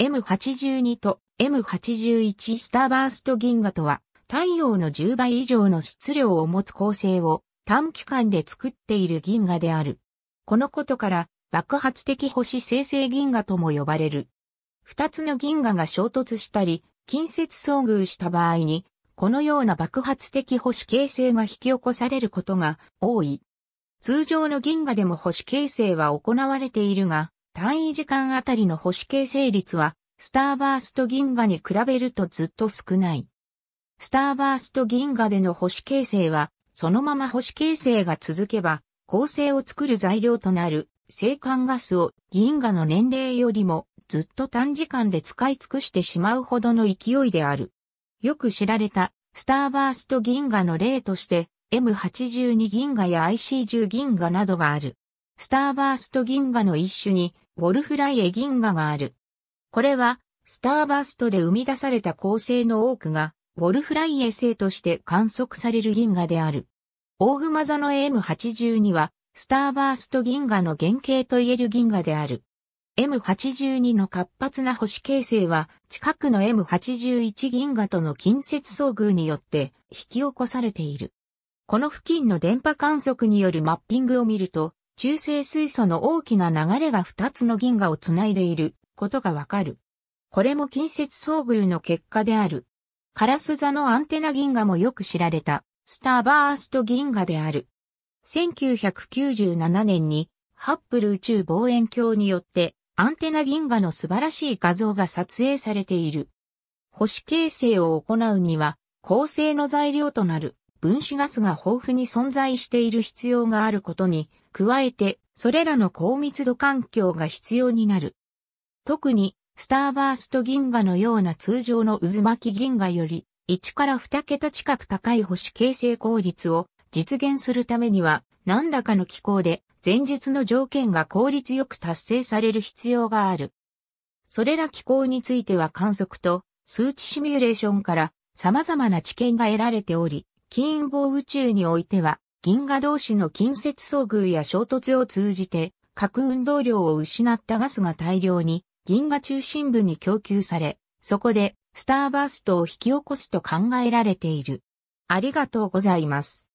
M82 と M81 スターバースト銀河とは太陽の10倍以上の質量を持つ構成を短期間で作っている銀河である。このことから爆発的星生成銀河とも呼ばれる。二つの銀河が衝突したり、近接遭遇した場合に、このような爆発的星形成が引き起こされることが多い。通常の銀河でも星形成は行われているが、単位時間あたりの星形成率は、スターバースト銀河に比べるとずっと少ない。スターバースト銀河での星形成は、そのまま星形成が続けば、構成を作る材料となる星間ガスを銀河の年齢よりもずっと短時間で使い尽くしてしまうほどの勢いである。よく知られたスターバースト銀河の例として M82 銀河や IC10 銀河などがある。スターバースト銀河の一種に、ウォルフライエ銀河がある。これは、スターバーストで生み出された構成の多くが、ウォルフライエ星として観測される銀河である。大熊座の M82 は、スターバースト銀河の原型といえる銀河である。M82 の活発な星形成は、近くの M81 銀河との近接遭遇によって引き起こされている。この付近の電波観測によるマッピングを見ると、中性水素の大きな流れが2つの銀河をつないでいることがわかる。これも近接遭遇の結果である。カラス座のアンテナ銀河もよく知られたスターバースト銀河である。1997年にハッブル宇宙望遠鏡によってアンテナ銀河の素晴らしい画像が撮影されている。星形成を行うには、恒星の材料となる分子ガスが豊富に存在している必要があることに加えて、それらの高密度環境が必要になる。特に、スターバースト銀河のような通常の渦巻き銀河より、1から2桁近く高い星形成効率を実現するためには、何らかの機構で前述の条件が効率よく達成される必要がある。それら機構については観測と数値シミュレーションから様々な知見が得られており、近棒宇宙においては銀河同士の近接遭遇や衝突を通じて、核運動量を失ったガスが大量に銀河中心部に供給され、そこでスターバーストを引き起こすと考えられている。ありがとうございます。